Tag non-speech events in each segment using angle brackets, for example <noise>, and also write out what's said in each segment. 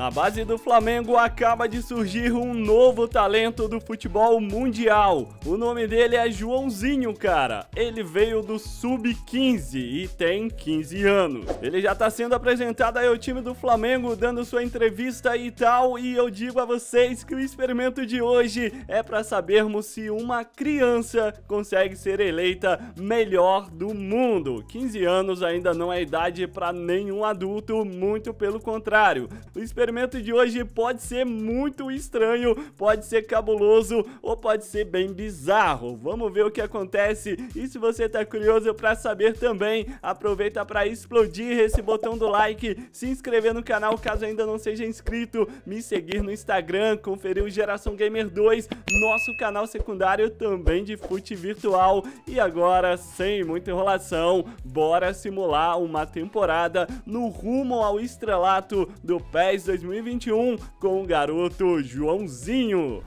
Na base do Flamengo acaba de surgir um novo talento do futebol mundial. O nome dele é Joãozinho, cara. Ele veio do Sub-15 e tem 15 anos. Ele já tá sendo apresentado aí ao time do Flamengo, dando sua entrevista e tal. E eu digo a vocês que o experimento de hoje é para sabermos se uma criança consegue ser eleita melhor do mundo. 15 anos ainda não é idade para nenhum adulto, muito pelo contrário. O experimento experimento de hoje pode ser muito estranho, pode ser cabuloso ou pode ser bem bizarro. Vamos ver o que acontece e se você tá curioso para saber também, aproveita para explodir esse botão do like, se inscrever no canal caso ainda não seja inscrito, me seguir no Instagram, conferir o Geração Gamer 2, nosso canal secundário também de fute virtual. E agora, sem muita enrolação, bora simular uma temporada no rumo ao estrelato do PES 2021 com o garoto Joãozinho.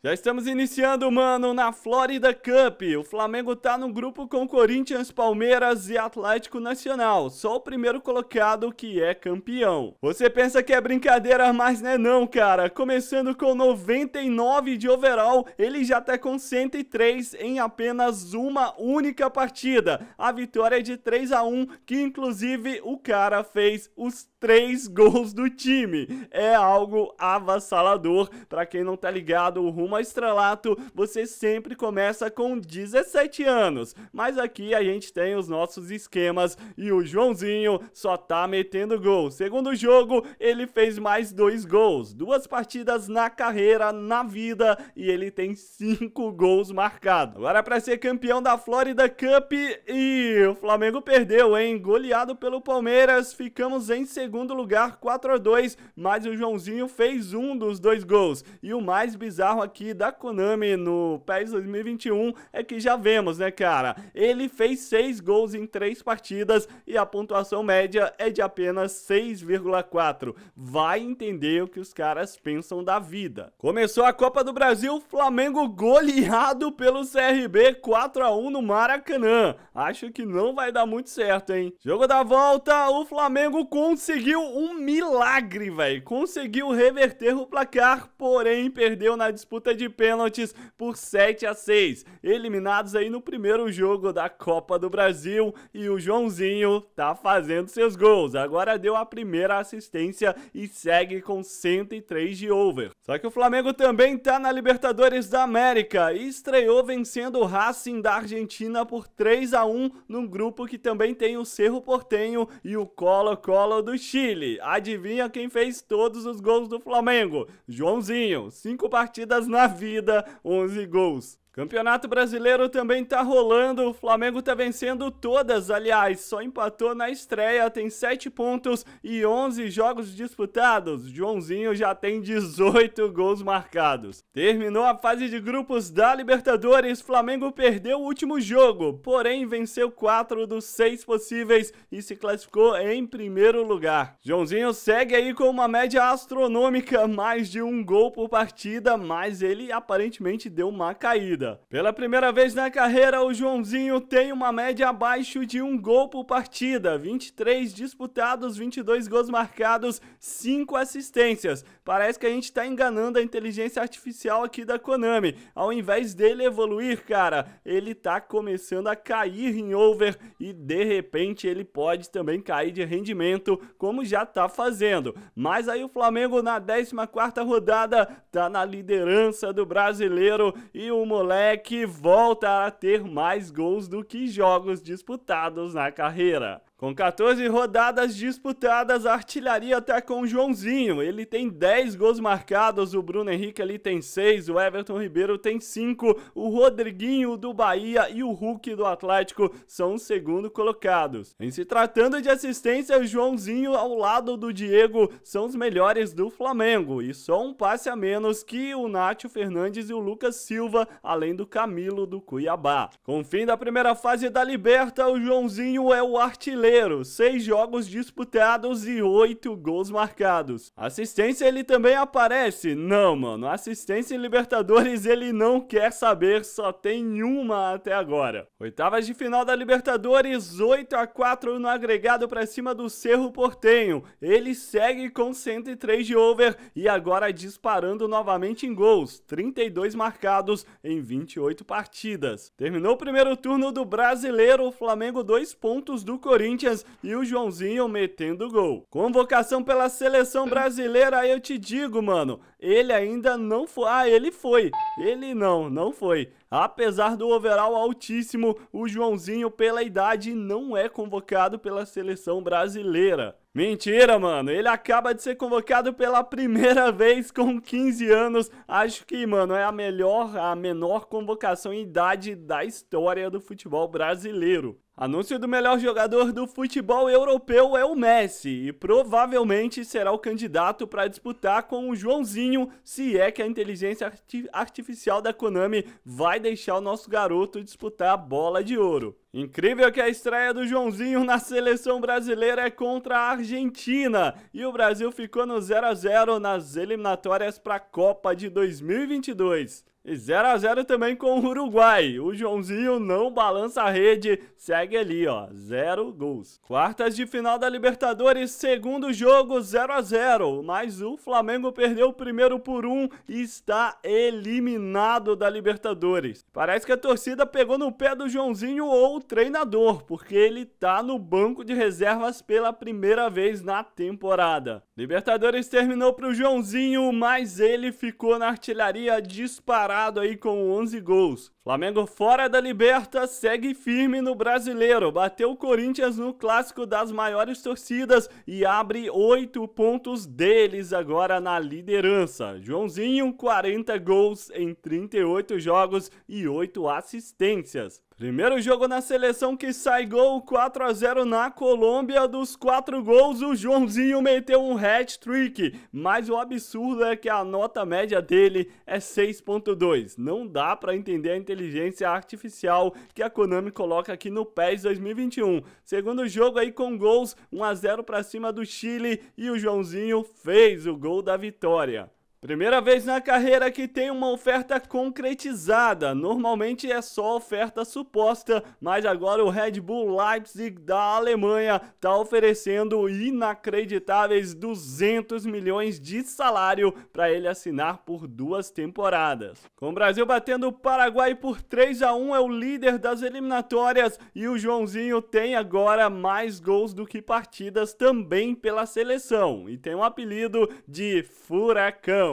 Já estamos iniciando, mano, na Florida Cup. O Flamengo tá no grupo com Corinthians, Palmeiras e Atlético Nacional. Só o primeiro colocado que é campeão. Você pensa que é brincadeira, mas não é não, cara. Começando com 99 de overall, ele já tá com 103 em apenas uma única partida. A vitória é de 3 a 1, que inclusive o cara fez os três gols do time. É algo avassalador para quem não tá ligado o rumo rumo estrelato, você sempre começa com 17 anos. Mas aqui a gente tem os nossos esquemas e o Joãozinho só tá metendo gol. Segundo jogo, ele fez mais dois gols, duas partidas na carreira, na vida e ele tem cinco gols marcados. Agora para ser campeão da Florida Cup e o Flamengo perdeu, hein? Goleado pelo Palmeiras, ficamos em segundo lugar 4 a 2, mas o Joãozinho fez um dos dois gols. E o mais bizarro aqui aqui da Konami no PES 2021 é que já vemos, né, cara? Ele fez 6 gols em 3 partidas e a pontuação média é de apenas 6,4. Vai entender o que os caras pensam da vida. Começou a Copa do Brasil, Flamengo goleado pelo CRB 4 a 1 no Maracanã. Acho que não vai dar muito certo, hein? Jogo da volta, o Flamengo conseguiu um milagre, velho. Conseguiu reverter o placar, porém perdeu na disputa disputa de pênaltis por 7 a 6, eliminados aí no primeiro jogo da Copa do Brasil e o Joãozinho tá fazendo seus gols. Agora deu a primeira assistência e segue com 103 de over. Só que o Flamengo também tá na Libertadores da América e estreou vencendo o Racing da Argentina por 3 a 1 num grupo que também tem o Cerro Portenho e o Colo-Colo do Chile. Adivinha quem fez todos os gols do Flamengo? Joãozinho. Cinco partidas na na vida 11 gols. Campeonato Brasileiro também tá rolando, o Flamengo tá vencendo todas, aliás, só empatou na estreia, tem 7 pontos e 11 jogos disputados. Joãozinho já tem 18 gols marcados. Terminou a fase de grupos da Libertadores, Flamengo perdeu o último jogo, porém venceu 4 dos 6 possíveis e se classificou em primeiro lugar. Joãozinho segue aí com uma média astronômica, mais de um gol por partida, mas ele aparentemente deu uma caída partida. Pela primeira vez na carreira, o Joãozinho tem uma média abaixo de um gol por partida, 23 disputados, 22 gols marcados, 5 assistências. Parece que a gente está enganando a inteligência artificial aqui da Konami. Ao invés dele evoluir, cara, ele tá começando a cair em over e de repente ele pode também cair de rendimento, como já tá fazendo. Mas aí o Flamengo na 14 rodada tá na liderança do brasileiro e o moleque é que volta a ter mais gols do que jogos disputados na carreira. Com 14 rodadas disputadas, a artilharia tá com o Joãozinho. Ele tem 10 gols marcados, o Bruno Henrique ali tem 6, o Everton Ribeiro tem 5, o Rodriguinho do Bahia e o Hulk do Atlético são os segundo colocados. Em se tratando de assistência, o Joãozinho ao lado do Diego são os melhores do Flamengo e só um passe a menos que o Nátio Fernandes e o Lucas Silva, além do Camilo do Cuiabá. Com o fim da primeira fase da Liberta, o Joãozinho é o artilheiro brasileiro, seis jogos disputados e oito gols marcados. Assistência ele também aparece? Não, mano. Assistência em Libertadores ele não quer saber, só tem uma até agora. Oitavas de final da Libertadores, 8 a 4 no agregado para cima do Cerro Portenho. Ele segue com 103 de over e agora disparando novamente em gols, 32 marcados em 28 partidas. Terminou o primeiro turno do Brasileiro, o Flamengo dois pontos do Corinthians Corinthians e o Joãozinho metendo gol. Convocação pela seleção brasileira, eu te digo, mano, ele ainda não foi. Ah, ele foi. Ele não, não foi. Apesar do overall altíssimo, o Joãozinho, pela idade, não é convocado pela seleção brasileira. Mentira, mano. Ele acaba de ser convocado pela primeira <laughs> vez com 15 anos. Acho que, mano, é a melhor, a menor convocação em idade da história do futebol brasileiro. Anúncio do melhor jogador do futebol europeu é o Messi e provavelmente será o candidato para disputar com o Joãozinho pouquinho se é que a inteligência artificial da Konami vai deixar o nosso garoto disputar a bola de ouro. Incrível que a estreia do Joãozinho na seleção brasileira é contra a Argentina e o Brasil ficou no 0 a 0 nas eliminatórias para a Copa de 2022. E 0 a 0 também com o Uruguai. O Joãozinho não balança a rede, segue ali, ó, zero gols. Quartas de final da Libertadores, segundo jogo 0 a 0, mas o Flamengo perdeu o primeiro por um e está eliminado da Libertadores. Parece que a torcida pegou no pé do Joãozinho ou o treinador, porque ele tá no banco de reservas pela primeira vez na temporada. Libertadores terminou para o Joãozinho, mas ele ficou na artilharia disparado aí com 11 gols. Flamengo fora da Liberta segue firme no Brasileiro, bateu o Corinthians no clássico das maiores torcidas e abre 8 pontos deles agora na liderança. Joãozinho, 40 gols em 38 jogos e 8 assistências. Primeiro jogo na seleção que sai gol 4 a 0 na Colômbia. Dos quatro gols, o Joãozinho meteu um hat-trick. Mas o absurdo é que a nota média dele é 6.2. Não dá para entender a inteligência artificial que a Konami coloca aqui no PES 2021. Segundo jogo aí com gols 1 a 0 para cima do Chile e o Joãozinho fez o gol da vitória. Primeira vez na carreira que tem uma oferta concretizada. Normalmente é só oferta suposta, mas agora o Red Bull Leipzig da Alemanha está oferecendo inacreditáveis 200 milhões de salário para ele assinar por duas temporadas. Com o Brasil batendo o Paraguai por 3 a 1 é o líder das eliminatórias e o Joãozinho tem agora mais gols do que partidas também pela seleção e tem o um apelido de Furacão.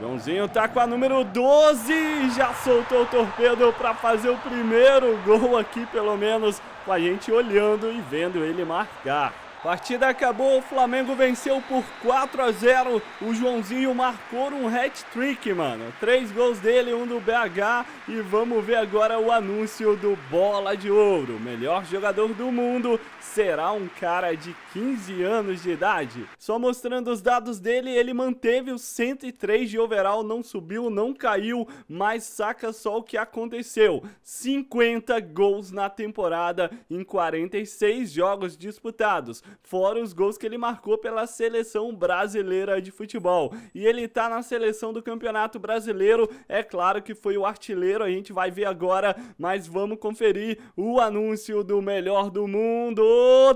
Joãozinho tá com a número 12, já soltou o torpedo para fazer o primeiro gol aqui, pelo menos, com a gente olhando e vendo ele marcar. Partida acabou, o Flamengo venceu por 4 a 0. O Joãozinho marcou um hat-trick, mano. Três gols dele, um do BH. E vamos ver agora o anúncio do Bola de Ouro. Melhor jogador do mundo será um cara de 15 anos de idade. Só mostrando os dados dele, ele manteve o 103 de overall, não subiu, não caiu, mas saca só o que aconteceu. 50 gols na temporada em 46 jogos disputados fora os gols que ele marcou pela seleção brasileira de futebol. E ele está na seleção do Campeonato Brasileiro, é claro que foi o artilheiro, a gente vai ver agora, mas vamos conferir o anúncio do melhor do mundo.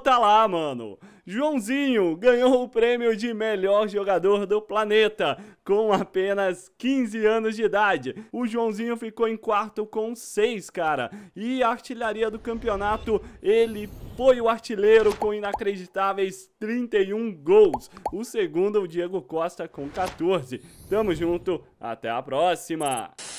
Tá lá, mano. Joãozinho ganhou o prêmio de melhor jogador do planeta com apenas 15 anos de idade. O Joãozinho ficou em quarto com 6, cara. E a artilharia do campeonato, ele foi o artilheiro com inacreditável inacreditáveis 31 gols. O segundo, o Diego Costa, com 14. Tamo junto, até a próxima!